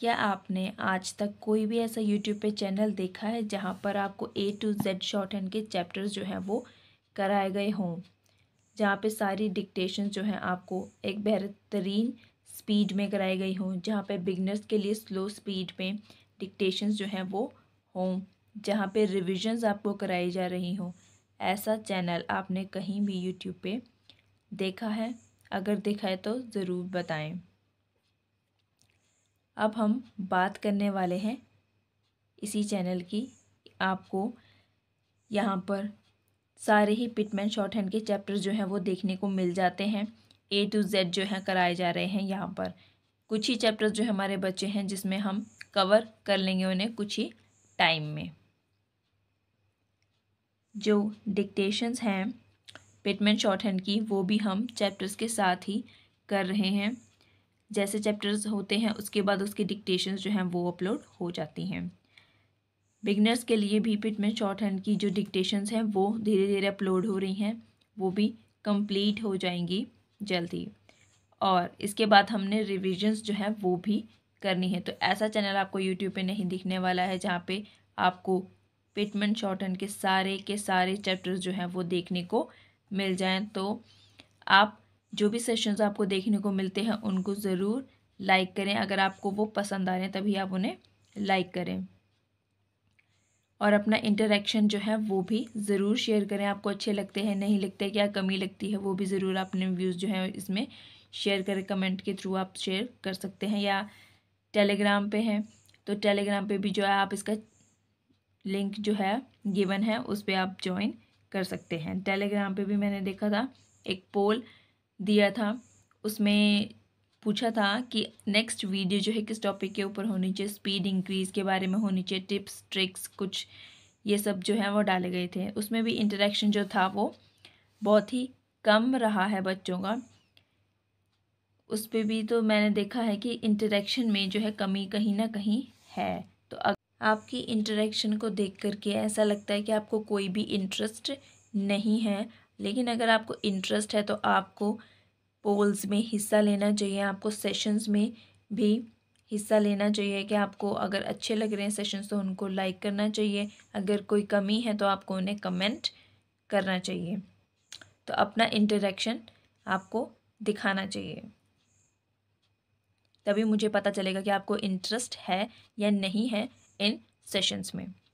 क्या आपने आज तक कोई भी ऐसा यूट्यूब पे चैनल देखा है जहाँ पर आपको A to Z shorthand के चैप्टर्स जो हैं वो कराए गए हों जहाँ पे सारी डिक्टेशन जो हैं आपको एक बेहतरीन स्पीड में कराई गई हों जहाँ पे बिगनर्स के लिए स्लो स्पीड में डिक्टेशन जो हैं वो हों जहाँ पे रिविजन्स आपको कराई जा रही हों ऐसा चैनल आपने कहीं भी यूट्यूब पर देखा है अगर देखा है तो ज़रूर बताएं अब हम बात करने वाले हैं इसी चैनल की आपको यहाँ पर सारे ही पिटमैन शॉर्ट हैंड के चैप्टर जो हैं वो देखने को मिल जाते हैं ए टू जेड जो हैं कराए जा रहे हैं यहाँ पर कुछ ही चैप्टर्स जो हमारे बच्चे हैं जिसमें हम कवर कर लेंगे उन्हें कुछ ही टाइम में जो डिक्टेशंस हैं पिटमैन शॉर्ट हैंड की वो भी हम चैप्टर्स के साथ ही कर रहे हैं जैसे चैप्टर्स होते हैं उसके बाद उसकी डिक्टेशन जो हैं वो अपलोड हो जाती हैं बिगनर्स के लिए भी पिट में शॉर्ट हैंड की जो डिक्टेशंस हैं वो धीरे धीरे अपलोड हो रही हैं वो भी कंप्लीट हो जाएंगी जल्दी और इसके बाद हमने रिविजन्स जो हैं वो भी करनी है तो ऐसा चैनल आपको यूट्यूब पे नहीं दिखने वाला है जहाँ पे आपको शॉर्ट शॉर्टन के सारे के सारे चैप्टर्स जो हैं वो देखने को मिल जाएँ तो आप जो भी सेशंस आपको देखने को मिलते हैं उनको ज़रूर लाइक करें अगर आपको वो पसंद आ रहे हैं तभी आप उन्हें लाइक करें और अपना इंटरेक्शन जो है वो भी ज़रूर शेयर करें आपको अच्छे लगते हैं नहीं लगते क्या कमी लगती है वो भी ज़रूर अपने व्यूज़ जो है इसमें शेयर करें कमेंट के थ्रू आप शेयर कर सकते हैं या टेलीग्राम पे हैं तो टेलीग्राम पे भी जो है आप इसका लिंक जो है गिवन है उस पर आप ज्वाइन कर सकते हैं टेलीग्राम पे भी मैंने देखा था एक पोल दिया था उसमें पूछा था कि नेक्स्ट वीडियो जो है किस टॉपिक के ऊपर होनी चाहिए स्पीड इंक्रीज़ के बारे में होनी चाहिए टिप्स ट्रिक्स कुछ ये सब जो है वो डाले गए थे उसमें भी इंटरेक्शन जो था वो बहुत ही कम रहा है बच्चों का उस पर भी तो मैंने देखा है कि इंटरेक्शन में जो है कमी कहीं ना कहीं है तो अगर आपकी इंटरेक्शन को देख करके ऐसा लगता है कि आपको कोई भी इंटरेस्ट नहीं है लेकिन अगर आपको इंटरेस्ट है तो आपको पोल्स में हिस्सा लेना चाहिए आपको सेशंस में भी हिस्सा लेना चाहिए कि आपको अगर अच्छे लग रहे हैं सेशंस तो उनको लाइक करना चाहिए अगर कोई कमी है तो आपको उन्हें कमेंट करना चाहिए तो अपना इंटरेक्शन आपको दिखाना चाहिए तभी मुझे पता चलेगा कि आपको इंटरेस्ट है या नहीं है इन सेशंस में